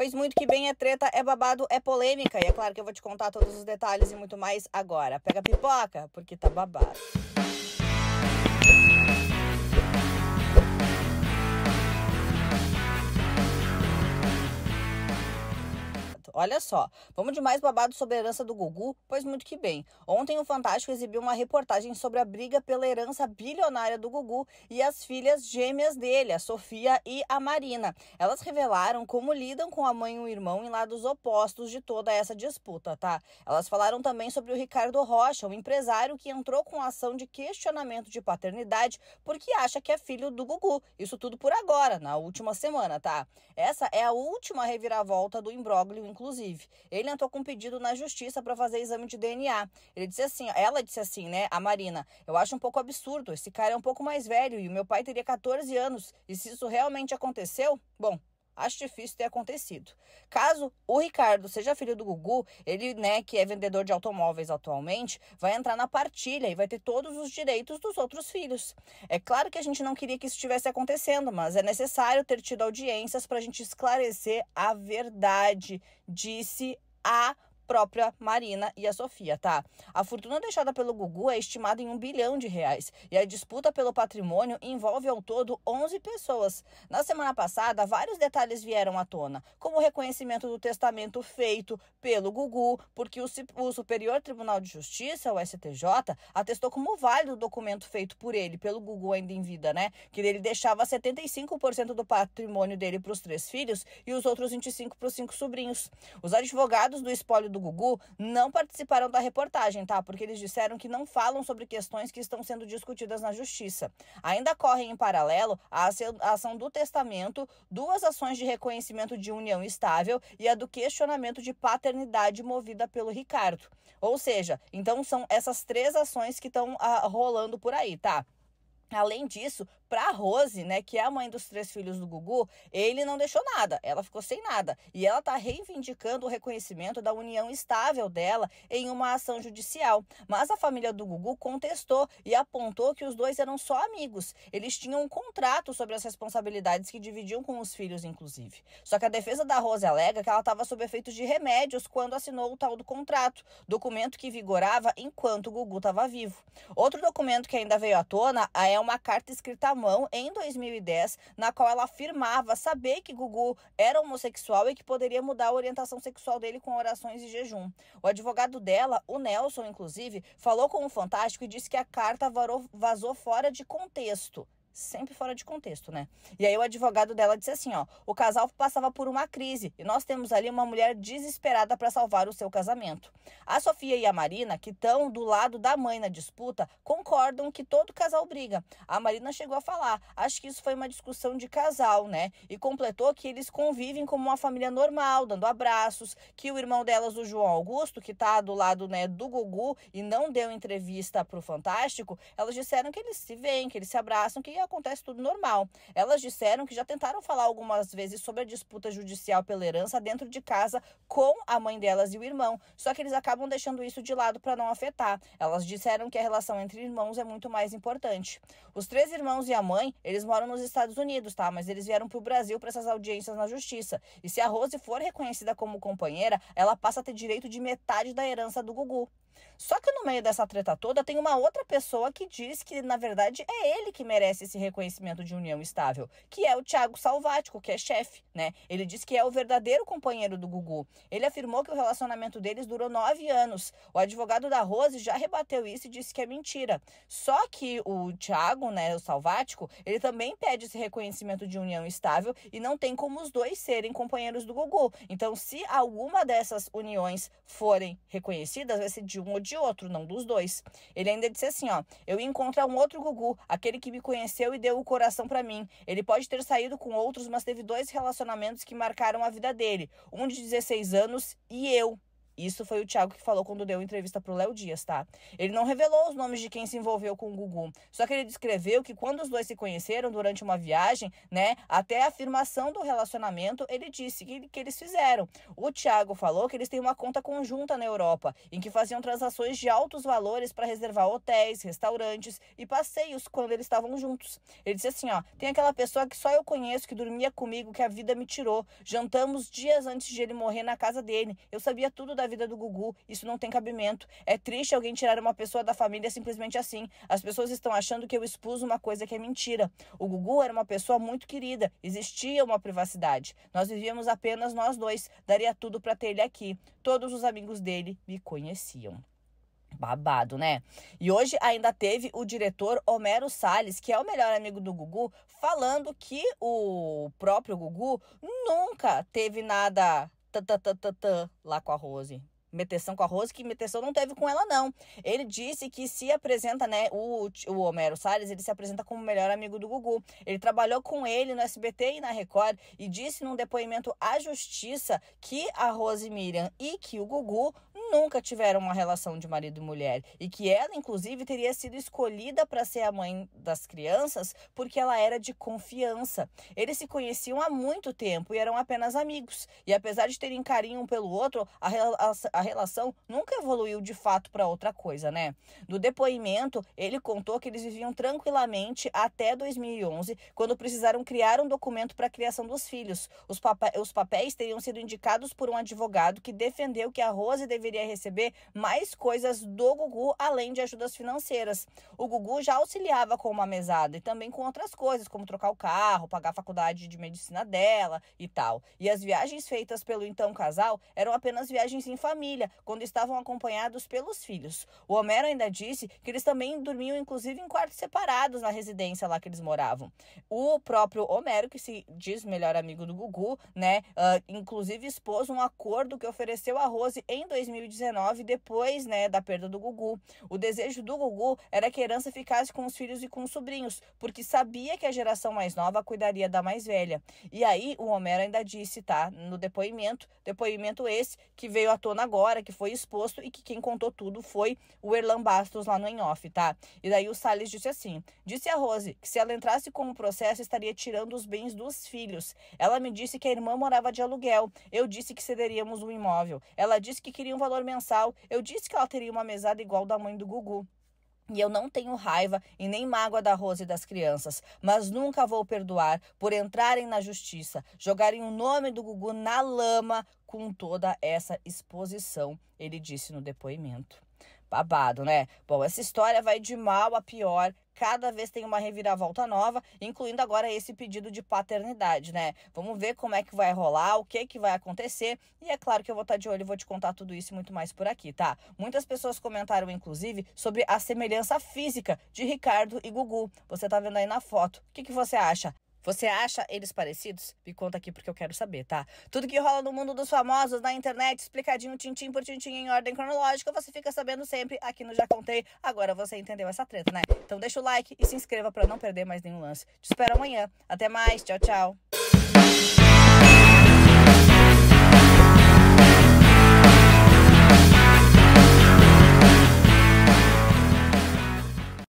Pois muito que bem é treta, é babado, é polêmica. E é claro que eu vou te contar todos os detalhes e muito mais agora. Pega pipoca, porque tá babado. Olha só, vamos de mais babado sobre a herança do Gugu? Pois muito que bem. Ontem o Fantástico exibiu uma reportagem sobre a briga pela herança bilionária do Gugu e as filhas gêmeas dele, a Sofia e a Marina. Elas revelaram como lidam com a mãe e o irmão em lados opostos de toda essa disputa, tá? Elas falaram também sobre o Ricardo Rocha, um empresário que entrou com ação de questionamento de paternidade porque acha que é filho do Gugu. Isso tudo por agora, na última semana, tá? Essa é a última reviravolta do imbróglio, inclusive inclusive. Ele entrou com um pedido na justiça para fazer exame de DNA. Ele disse assim, ela disse assim, né, a Marina, eu acho um pouco absurdo, esse cara é um pouco mais velho e o meu pai teria 14 anos, e se isso realmente aconteceu, bom, acho difícil ter acontecido. Caso o Ricardo seja filho do Gugu, ele, né, que é vendedor de automóveis atualmente, vai entrar na partilha e vai ter todos os direitos dos outros filhos. É claro que a gente não queria que isso estivesse acontecendo, mas é necessário ter tido audiências para a gente esclarecer a verdade, disse a própria Marina e a Sofia, tá? A fortuna deixada pelo Gugu é estimada em um bilhão de reais e a disputa pelo patrimônio envolve ao todo 11 pessoas. Na semana passada, vários detalhes vieram à tona, como o reconhecimento do testamento feito pelo Gugu, porque o, o Superior Tribunal de Justiça, o STJ, atestou como válido o documento feito por ele, pelo Gugu ainda em vida, né? Que ele deixava 75% do patrimônio dele para os três filhos e os outros 25% para os cinco sobrinhos. Os advogados do espólio do do Gugu não participaram da reportagem, tá? Porque eles disseram que não falam sobre questões que estão sendo discutidas na justiça. Ainda correm em paralelo a ação do testamento, duas ações de reconhecimento de união estável e a do questionamento de paternidade movida pelo Ricardo. Ou seja, então são essas três ações que estão ah, rolando por aí, tá? Além disso, Pra Rose, né, que é a mãe dos três filhos do Gugu, ele não deixou nada, ela ficou sem nada. E ela tá reivindicando o reconhecimento da união estável dela em uma ação judicial. Mas a família do Gugu contestou e apontou que os dois eram só amigos. Eles tinham um contrato sobre as responsabilidades que dividiam com os filhos, inclusive. Só que a defesa da Rose alega que ela estava sob efeitos de remédios quando assinou o tal do contrato, documento que vigorava enquanto o Gugu estava vivo. Outro documento que ainda veio à tona é uma carta escrita à em 2010, na qual ela afirmava saber que Gugu era homossexual e que poderia mudar a orientação sexual dele com orações e jejum. O advogado dela, o Nelson, inclusive, falou com o Fantástico e disse que a carta vazou fora de contexto sempre fora de contexto, né? E aí o advogado dela disse assim, ó, o casal passava por uma crise e nós temos ali uma mulher desesperada para salvar o seu casamento. A Sofia e a Marina, que estão do lado da mãe na disputa, concordam que todo casal briga. A Marina chegou a falar, acho que isso foi uma discussão de casal, né? E completou que eles convivem como uma família normal, dando abraços, que o irmão delas, o João Augusto, que tá do lado, né, do Gugu e não deu entrevista pro Fantástico, elas disseram que eles se veem, que eles se abraçam, que a acontece tudo normal. Elas disseram que já tentaram falar algumas vezes sobre a disputa judicial pela herança dentro de casa com a mãe delas e o irmão, só que eles acabam deixando isso de lado para não afetar. Elas disseram que a relação entre irmãos é muito mais importante. Os três irmãos e a mãe, eles moram nos Estados Unidos, tá? Mas eles vieram para o Brasil para essas audiências na justiça. E se a Rose for reconhecida como companheira, ela passa a ter direito de metade da herança do Gugu. Só que no meio dessa treta toda tem uma outra pessoa que diz que, na verdade, é ele que merece esse reconhecimento de união estável, que é o Tiago Salvático, que é chefe, né? Ele diz que é o verdadeiro companheiro do Gugu. Ele afirmou que o relacionamento deles durou nove anos. O advogado da Rose já rebateu isso e disse que é mentira. Só que o Tiago, né, o Salvático, ele também pede esse reconhecimento de união estável e não tem como os dois serem companheiros do Gugu. Então, se alguma dessas uniões forem reconhecidas, vai ser de um ou de outro, não dos dois. Ele ainda disse assim, ó: "Eu ia encontrar um outro Gugu, aquele que me conheceu e deu o coração para mim. Ele pode ter saído com outros, mas teve dois relacionamentos que marcaram a vida dele, um de 16 anos e eu isso foi o Thiago que falou quando deu entrevista pro Léo Dias, tá? Ele não revelou os nomes de quem se envolveu com o Gugu. Só que ele descreveu que quando os dois se conheceram durante uma viagem, né? Até a afirmação do relacionamento, ele disse que, que eles fizeram. O Thiago falou que eles têm uma conta conjunta na Europa, em que faziam transações de altos valores para reservar hotéis, restaurantes e passeios quando eles estavam juntos. Ele disse assim, ó: "Tem aquela pessoa que só eu conheço que dormia comigo, que a vida me tirou. Jantamos dias antes de ele morrer na casa dele. Eu sabia tudo da vida do Gugu. Isso não tem cabimento. É triste alguém tirar uma pessoa da família simplesmente assim. As pessoas estão achando que eu expus uma coisa que é mentira. O Gugu era uma pessoa muito querida. Existia uma privacidade. Nós vivíamos apenas nós dois. Daria tudo para ter ele aqui. Todos os amigos dele me conheciam. Babado, né? E hoje ainda teve o diretor Homero Salles, que é o melhor amigo do Gugu, falando que o próprio Gugu nunca teve nada tã, lá com a Rose. Meteção com a Rose, que meteção não teve com ela, não. Ele disse que se apresenta, né? O, o Homero Salles, ele se apresenta como o melhor amigo do Gugu. Ele trabalhou com ele no SBT e na Record e disse num depoimento à justiça que a Rose Miriam e que o Gugu nunca tiveram uma relação de marido e mulher e que ela, inclusive, teria sido escolhida para ser a mãe das crianças porque ela era de confiança. Eles se conheciam há muito tempo e eram apenas amigos. E apesar de terem carinho um pelo outro, a, rela a relação nunca evoluiu de fato para outra coisa, né? No depoimento, ele contou que eles viviam tranquilamente até 2011, quando precisaram criar um documento para a criação dos filhos. Os, os papéis teriam sido indicados por um advogado que defendeu que a Rose deveria receber mais coisas do Gugu, além de ajudas financeiras. O Gugu já auxiliava com uma mesada e também com outras coisas, como trocar o carro, pagar a faculdade de medicina dela e tal. E as viagens feitas pelo então casal eram apenas viagens em família, quando estavam acompanhados pelos filhos. O Homero ainda disse que eles também dormiam, inclusive, em quartos separados na residência lá que eles moravam. O próprio Homero, que se diz melhor amigo do Gugu, né, uh, inclusive expôs um acordo que ofereceu a Rose em 2018 2019, depois né, da perda do Gugu. O desejo do Gugu era que a herança ficasse com os filhos e com os sobrinhos, porque sabia que a geração mais nova cuidaria da mais velha. E aí o Homero ainda disse, tá, no depoimento, depoimento esse que veio à tona agora, que foi exposto e que quem contou tudo foi o Erlan Bastos lá no inoff tá? E daí o Salles disse assim: disse a Rose que se ela entrasse com o processo estaria tirando os bens dos filhos. Ela me disse que a irmã morava de aluguel. Eu disse que cederíamos um imóvel. Ela disse que queria um valor valor mensal. Eu disse que ela teria uma mesada igual da mãe do Gugu. E eu não tenho raiva e nem mágoa da Rose e das crianças, mas nunca vou perdoar por entrarem na justiça, jogarem o nome do Gugu na lama com toda essa exposição, ele disse no depoimento. Babado, né? Bom, essa história vai de mal a pior cada vez tem uma reviravolta nova, incluindo agora esse pedido de paternidade, né? Vamos ver como é que vai rolar, o que é que vai acontecer. E é claro que eu vou estar tá de olho e vou te contar tudo isso e muito mais por aqui, tá? Muitas pessoas comentaram, inclusive, sobre a semelhança física de Ricardo e Gugu. Você tá vendo aí na foto. O que, que você acha? Você acha eles parecidos? Me conta aqui porque eu quero saber, tá? Tudo que rola no mundo dos famosos, na internet, explicadinho tintim por tintim em ordem cronológica, você fica sabendo sempre aqui no Já Contei. Agora você entendeu essa treta, né? Então deixa o like e se inscreva para não perder mais nenhum lance. Te espero amanhã. Até mais. Tchau, tchau.